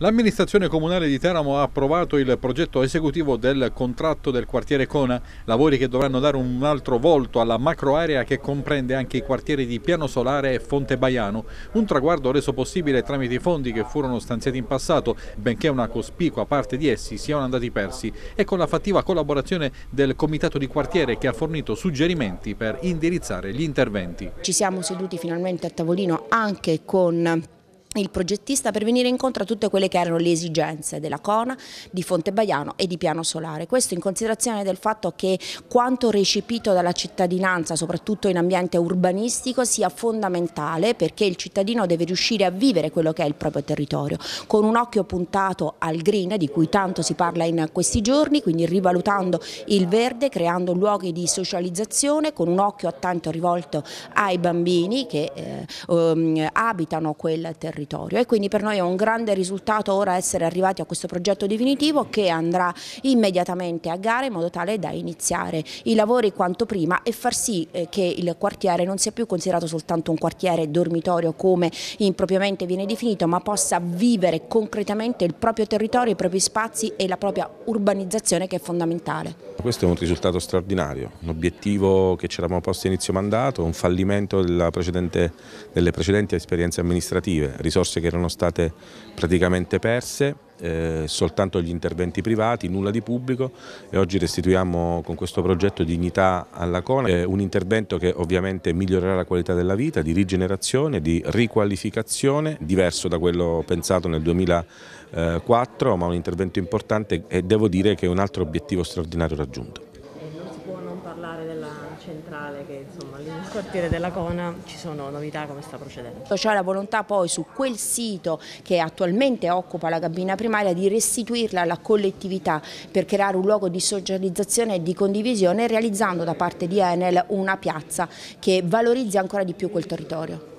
L'amministrazione comunale di Teramo ha approvato il progetto esecutivo del contratto del quartiere Cona, lavori che dovranno dare un altro volto alla macroarea che comprende anche i quartieri di Piano Solare e Fonte Baiano, un traguardo reso possibile tramite i fondi che furono stanziati in passato, benché una cospicua parte di essi siano andati persi, e con la fattiva collaborazione del comitato di quartiere che ha fornito suggerimenti per indirizzare gli interventi. Ci siamo seduti finalmente a tavolino anche con il progettista per venire incontro a tutte quelle che erano le esigenze della Cona, di Fonte Baiano e di Piano Solare. Questo in considerazione del fatto che quanto recepito dalla cittadinanza, soprattutto in ambiente urbanistico, sia fondamentale perché il cittadino deve riuscire a vivere quello che è il proprio territorio, con un occhio puntato al green di cui tanto si parla in questi giorni, quindi rivalutando il verde, creando luoghi di socializzazione, con un occhio attento rivolto ai bambini che eh, um, abitano quel territorio territorio e quindi per noi è un grande risultato ora essere arrivati a questo progetto definitivo che andrà immediatamente a gara in modo tale da iniziare i lavori quanto prima e far sì eh, che il quartiere non sia più considerato soltanto un quartiere dormitorio come impropriamente viene definito ma possa vivere concretamente il proprio territorio, i propri spazi e la propria urbanizzazione che è fondamentale. Questo è un risultato straordinario, un obiettivo che ci eravamo posti a inizio mandato, un fallimento precedente, delle precedenti esperienze amministrative, risorse che erano state praticamente perse, eh, soltanto gli interventi privati, nulla di pubblico e oggi restituiamo con questo progetto dignità alla CONA, eh, un intervento che ovviamente migliorerà la qualità della vita, di rigenerazione, di riqualificazione, diverso da quello pensato nel 2004, ma un intervento importante e devo dire che è un altro obiettivo straordinario raggiunto centrale che insomma lì nel quartiere della Cona ci sono novità come sta procedendo. C'è cioè la volontà poi su quel sito che attualmente occupa la cabina primaria di restituirla alla collettività per creare un luogo di socializzazione e di condivisione realizzando da parte di Enel una piazza che valorizzi ancora di più quel territorio.